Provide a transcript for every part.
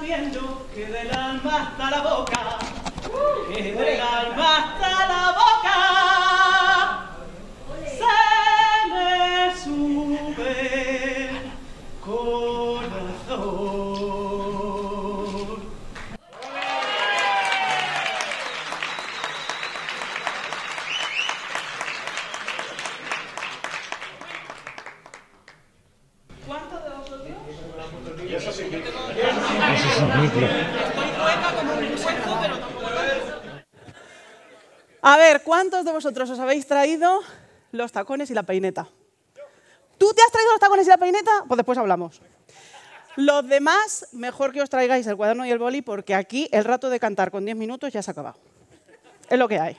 viendo que del alma hasta la boca, uh, que del alma A ver, ¿cuántos de vosotros os habéis traído los tacones y la peineta? ¿Tú te has traído los tacones y la peineta? Pues después hablamos. Los demás, mejor que os traigáis el cuaderno y el boli porque aquí el rato de cantar con 10 minutos ya se ha acabado. Es lo que hay.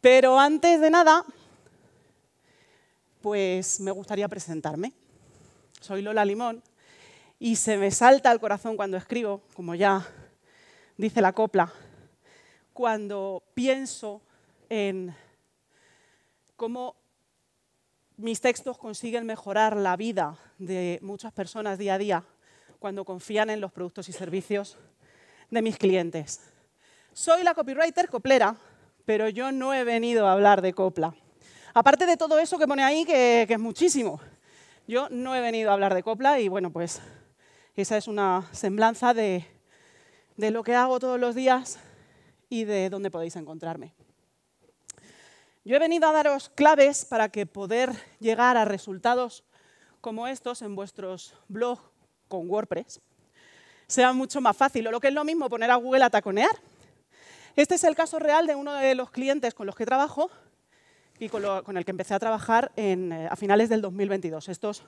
Pero antes de nada, pues me gustaría presentarme. Soy Lola Limón, y se me salta al corazón cuando escribo, como ya dice la copla, cuando pienso en cómo mis textos consiguen mejorar la vida de muchas personas día a día cuando confían en los productos y servicios de mis clientes. Soy la copywriter coplera, pero yo no he venido a hablar de copla. Aparte de todo eso que pone ahí, que, que es muchísimo, yo no he venido a hablar de copla y bueno, pues esa es una semblanza de, lo que hago todos los días y de dónde podéis encontrarme. Yo he venido a daros claves para que poder llegar a resultados como estos en vuestros blogs con WordPress sea mucho más fácil, o lo que es lo mismo, poner a Google a taconear. Este es el caso real de uno de los clientes con los que trabajo y con, el que empecé a trabajar eh, a finales del 2022. Estos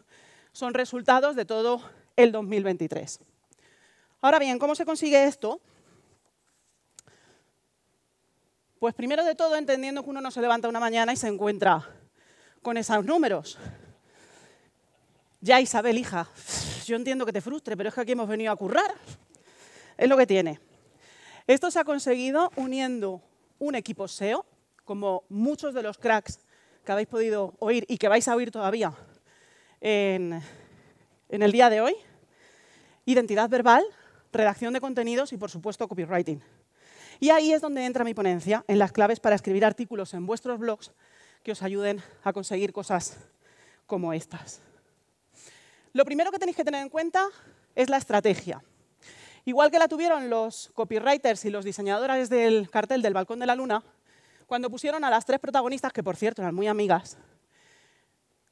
son resultados de todo el 2023. Ahora bien, ¿cómo se consigue esto? Pues primero de todo, entendiendo que uno no se levanta una mañana y se encuentra con esos números. Ya Isabel, hija, yo entiendo que te frustre, pero es que aquí hemos venido a currar. Es lo que tiene. Esto se ha conseguido uniendo un equipo SEO, como muchos de los cracks que habéis podido oír y que vais a oír todavía en, en el día de hoy, identidad verbal, redacción de contenidos y, por supuesto, copywriting. Y ahí es donde entra mi ponencia, en las claves para escribir artículos en vuestros blogs que os ayuden a conseguir cosas como estas. Lo primero que tenéis que tener en cuenta es la estrategia. Igual que la tuvieron los copywriters y los diseñadores del cartel del Balcón de la Luna, cuando pusieron a las tres protagonistas, que por cierto eran muy amigas,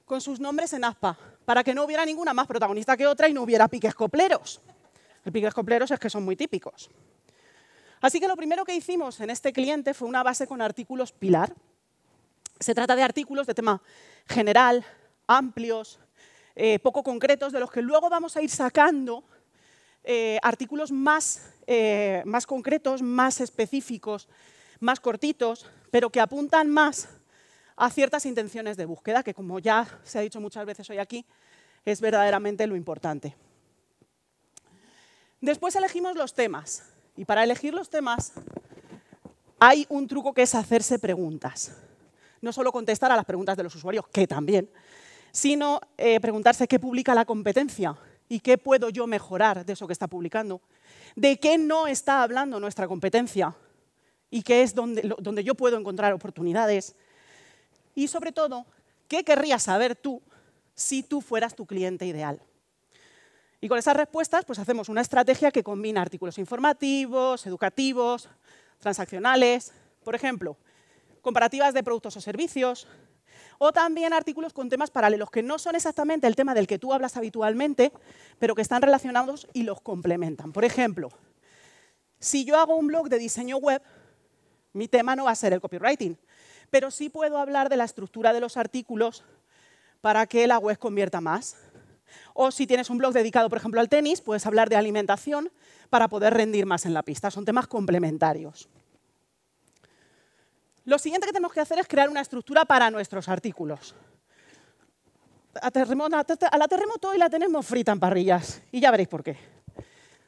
con sus nombres en aspa, para que no hubiera ninguna más protagonista que otra y no hubiera piques copleros. El piques copleros es que son muy típicos. Así que lo primero que hicimos en este cliente fue una base con artículos pilar. Se trata de artículos de tema general, amplios, eh, poco concretos, de los que luego vamos a ir sacando eh, artículos más, eh, más concretos, más específicos, más cortitos, pero que apuntan más a ciertas intenciones de búsqueda, que como ya se ha dicho muchas veces hoy aquí, es verdaderamente lo importante. Después elegimos los temas. Y para elegir los temas hay un truco que es hacerse preguntas. No solo contestar a las preguntas de los usuarios, que también, sino eh, preguntarse qué publica la competencia y qué puedo yo mejorar de eso que está publicando. ¿De qué no está hablando nuestra competencia? ¿Y qué es donde yo puedo encontrar oportunidades? Y sobre todo, ¿qué querrías saber tú si tú fueras tu cliente ideal? Y con esas respuestas, pues hacemos una estrategia que combina artículos informativos, educativos, transaccionales, por ejemplo, comparativas de productos o servicios, o también artículos con temas paralelos, que no son exactamente el tema del que tú hablas habitualmente, pero que están relacionados y los complementan. Por ejemplo, si yo hago un blog de diseño web, mi tema no va a ser el copywriting, pero sí puedo hablar de la estructura de los artículos para que la web convierta más. O si tienes un blog dedicado, por ejemplo, al tenis, puedes hablar de alimentación para poder rendir más en la pista. Son temas complementarios. Lo siguiente que tenemos que hacer es crear una estructura para nuestros artículos. A, la terremoto hoy la tenemos frita en parrillas y ya veréis por qué.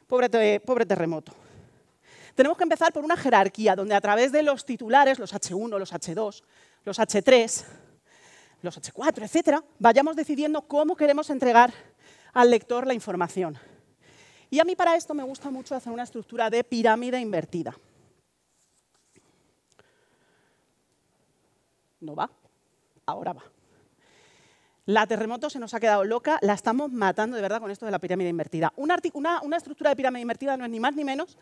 Pobre, pobre terremoto. Tenemos que empezar por una jerarquía donde a través de los titulares, los H1, los H2, los H3, los H4, etcétera, vayamos decidiendo cómo queremos entregar al lector la información. Y a mí para esto me gusta mucho hacer una estructura de pirámide invertida. No va, ahora va. La terremoto se nos ha quedado loca, la estamos matando de verdad con esto de la pirámide invertida. Una, estructura de pirámide invertida no es ni más ni menos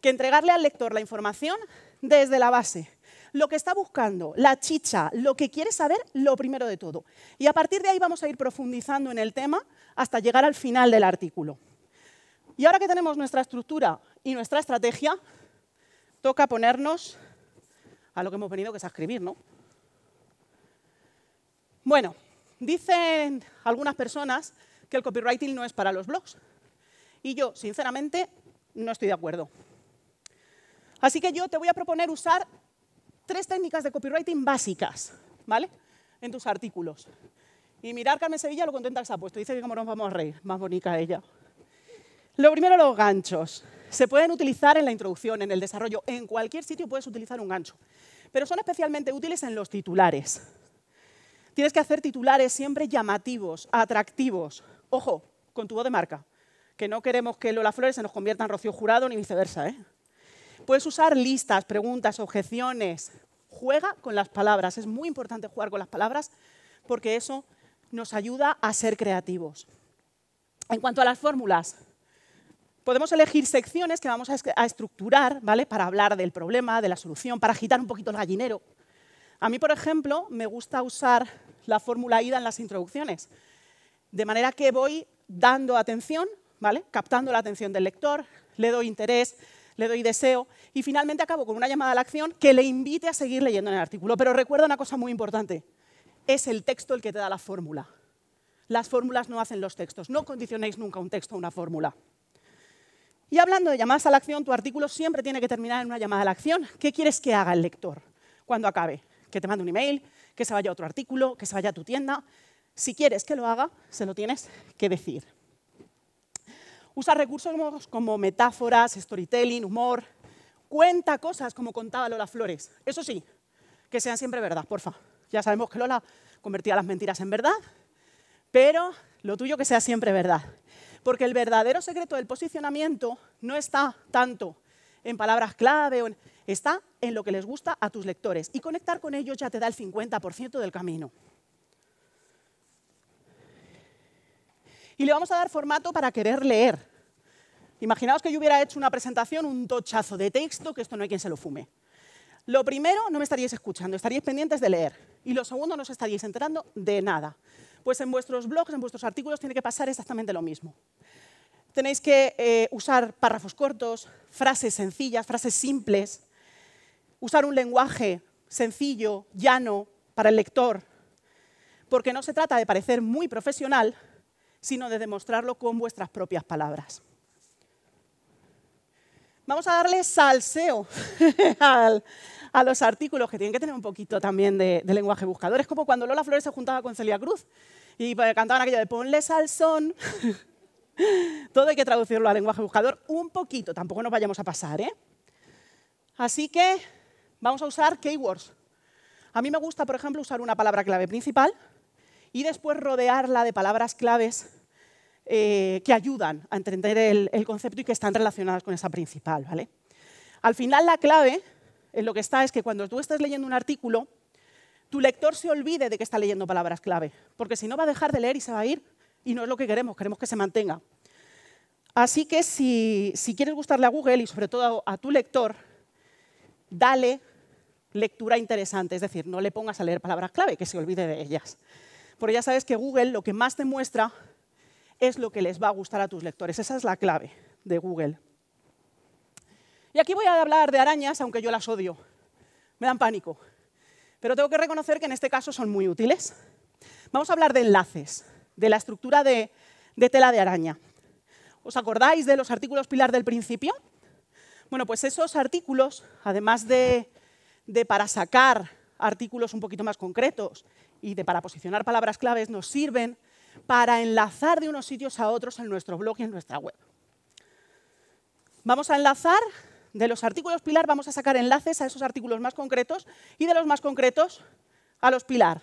que entregarle al lector la información desde la base lo que está buscando, la chicha, lo que quiere saber, lo primero de todo. Y a partir de ahí vamos a ir profundizando en el tema hasta llegar al final del artículo. Y ahora que tenemos nuestra estructura y nuestra estrategia, toca ponernos a lo que hemos venido, que es a escribir, ¿no? Bueno, Dicen algunas personas que el copywriting no es para los blogs. Y yo, sinceramente, no estoy de acuerdo. Así que yo te voy a proponer usar tres técnicas de copywriting básicas, ¿vale? En tus artículos. Y mirar Carmen Sevilla lo contenta que se ha puesto. Dice que cómo nos vamos a reír, más bonita ella. Lo primero, los ganchos. Se pueden utilizar en la introducción, en el desarrollo, en cualquier sitio puedes utilizar un gancho. Pero son especialmente útiles en los titulares. Tienes que hacer titulares siempre llamativos, atractivos. Ojo, con tu voz de marca, que no queremos que Lola Flores se nos convierta en Rocío Jurado ni viceversa. ¿eh? Puedes usar listas, preguntas, objeciones. Juega con las palabras. Es muy importante jugar con las palabras porque eso nos ayuda a ser creativos. En cuanto a las fórmulas, podemos elegir secciones que vamos a estructurar ¿vale? para hablar del problema, de la solución, para agitar un poquito el gallinero. A mí, por ejemplo, me gusta usar la fórmula ida en las introducciones. De manera que voy dando atención, ¿vale? captando la atención del lector, le doy interés, le doy deseo y finalmente acabo con una llamada a la acción que le invite a seguir leyendo en el artículo. Pero recuerda una cosa muy importante, es el texto el que te da la fórmula. Las fórmulas no hacen los textos, no condicionéis nunca un texto a una fórmula. Y hablando de llamadas a la acción, tu artículo siempre tiene que terminar en una llamada a la acción. ¿Qué quieres que haga el lector cuando acabe? Que te mande un email, que se vaya a otro artículo, que se vaya a tu tienda. Si quieres que lo haga, se lo tienes que decir. Usa recursos como, como metáforas, storytelling, humor. Cuenta cosas como contaba Lola Flores. Eso sí, que sean siempre verdad, porfa. Ya sabemos que Lola convertía las mentiras en verdad, pero lo tuyo que sea siempre verdad. Porque el verdadero secreto del posicionamiento no está tanto en palabras clave o en está en lo que les gusta a tus lectores y conectar con ellos ya te da el 50% del camino. Y le vamos a dar formato para querer leer. Imaginaos que yo hubiera hecho una presentación, un tochazo de texto, que esto no hay quien se lo fume. Lo primero, no me estaríais escuchando, estaríais pendientes de leer. Y lo segundo, no os estaríais enterando de nada. Pues en vuestros blogs, en vuestros artículos, tiene que pasar exactamente lo mismo. Tenéis que eh, usar párrafos cortos, frases sencillas, frases simples, usar un lenguaje sencillo, llano, para el lector, porque no se trata de parecer muy profesional, sino de demostrarlo con vuestras propias palabras. Vamos a darle salseo a los artículos que tienen que tener un poquito también de, lenguaje buscador. Es como cuando Lola Flores se juntaba con Celia Cruz y eh, cantaban aquello de ponle salsón. Todo hay que traducirlo al lenguaje buscador un poquito, tampoco nos vayamos a pasar. ¿eh? Así que Vamos a usar keywords. A mí me gusta, por ejemplo, usar una palabra clave principal y después rodearla de palabras claves eh, que ayudan a entender el, concepto y que están relacionadas con esa principal. ¿vale? Al final, la clave en lo que está es que cuando tú estés leyendo un artículo, tu lector se olvide de que está leyendo palabras clave, porque si no va a dejar de leer y se va a ir, y no es lo que queremos, queremos que se mantenga. Así que si quieres gustarle a Google y sobre todo a tu lector, dale lectura interesante, es decir, no le pongas a leer palabras clave, que se olvide de ellas. Porque ya sabes que Google lo que más te muestra es lo que les va a gustar a tus lectores. Esa es la clave de Google. Y aquí voy a hablar de arañas, aunque yo las odio. Me dan pánico. Pero tengo que reconocer que en este caso son muy útiles. Vamos a hablar de enlaces, de la estructura de, tela de araña. ¿Os acordáis de los artículos pilar del principio? Bueno, pues esos artículos, además de de para sacar artículos un poquito más concretos y de para posicionar palabras claves nos sirven para enlazar de unos sitios a otros en nuestro blog y en nuestra web. Vamos a enlazar, de los artículos pilar vamos a sacar enlaces a esos artículos más concretos y de los más concretos a los pilar.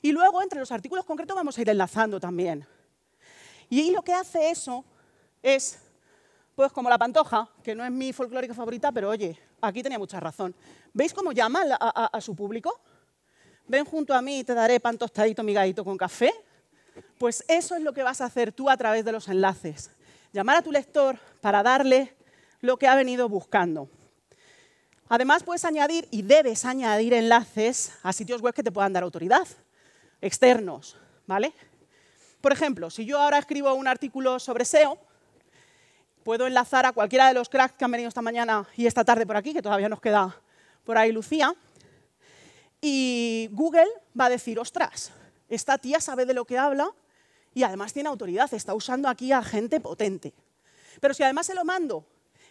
Y luego entre los artículos concretos vamos a ir enlazando también. Y lo que hace eso es, pues como la pantoja, que no es mi folclórica favorita, pero oye, aquí tenía mucha razón. ¿Veis cómo llama a, su público? Ven junto a mí y te daré pan tostadito, migadito con café. Pues eso es lo que vas a hacer tú a través de los enlaces. Llamar a tu lector para darle lo que ha venido buscando. Además, puedes añadir y debes añadir enlaces a sitios web que te puedan dar autoridad, externos, ¿vale? Por ejemplo, si yo ahora escribo un artículo sobre SEO, puedo enlazar a cualquiera de los cracks que han venido esta mañana y esta tarde por aquí, que todavía nos queda por ahí Lucía, y Google va a decir, ostras, esta tía sabe de lo que habla y además tiene autoridad, está usando aquí a gente potente. Pero si además se lo mando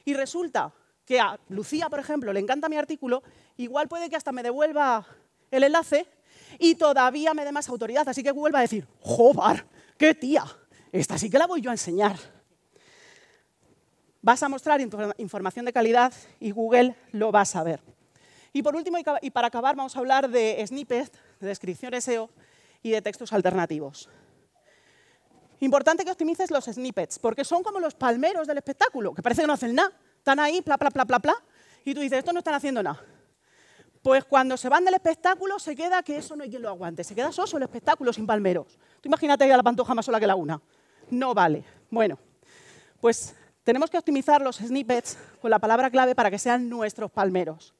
y resulta que a Lucía, por ejemplo, le encanta mi artículo, igual puede que hasta me devuelva el enlace y todavía me dé más autoridad. Así que Google va a decir, joder, qué tía, esta sí que la voy yo a enseñar. Vas a mostrar información de calidad y Google lo va a saber. Y por último, y para acabar, vamos a hablar de snippets, de descripción SEO y de textos alternativos. Importante que optimices los snippets, porque son como los palmeros del espectáculo, que parece que no hacen nada. Están ahí, pla, pla, pla, pla, pla, y tú dices, esto no están haciendo nada. Pues cuando se van del espectáculo se queda que eso no hay quien lo aguante, se queda solo el espectáculo sin palmeros. Tú imagínate a la pantoja más sola que la una. No vale. Bueno, pues tenemos que optimizar los snippets con la palabra clave para que sean nuestros palmeros.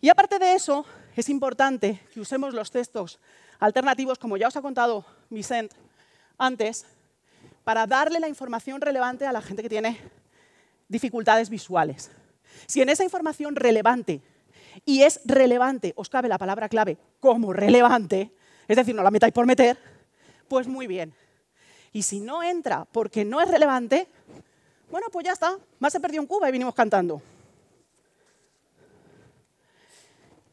Y aparte de eso, es importante que usemos los textos alternativos, como ya os ha contado Vicent antes, para darle la información relevante a la gente que tiene dificultades visuales. Si en esa información relevante, y es relevante, os cabe la palabra clave como relevante, es decir, no la metáis por meter, pues muy bien. Y si no entra porque no es relevante, bueno, pues ya está. Más se perdió en Cuba y vinimos cantando.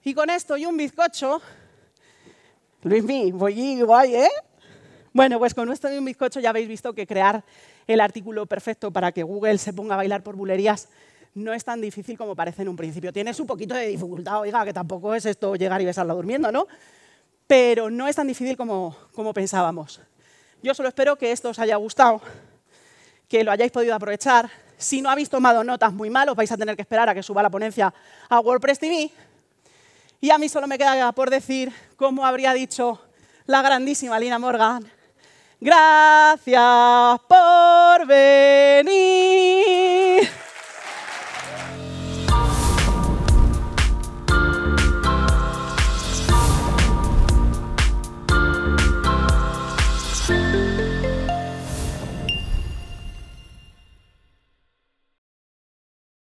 Y con esto y un bizcocho, Luismi, voy guay, ¿eh? Bueno, pues con esto y un bizcocho ya habéis visto que crear el artículo perfecto para que Google se ponga a bailar por bulerías no es tan difícil como parece en un principio. Tienes un poquito de dificultad, oiga, que tampoco es esto llegar y besarla durmiendo, ¿no? Pero no es tan difícil como, como pensábamos. Yo solo espero que esto os haya gustado que lo hayáis podido aprovechar. Si no habéis tomado notas muy mal, vais a tener que esperar a que suba la ponencia a WordPress TV. Y a mí solo me queda por decir, como habría dicho la grandísima Lina Morgan, gracias por venir.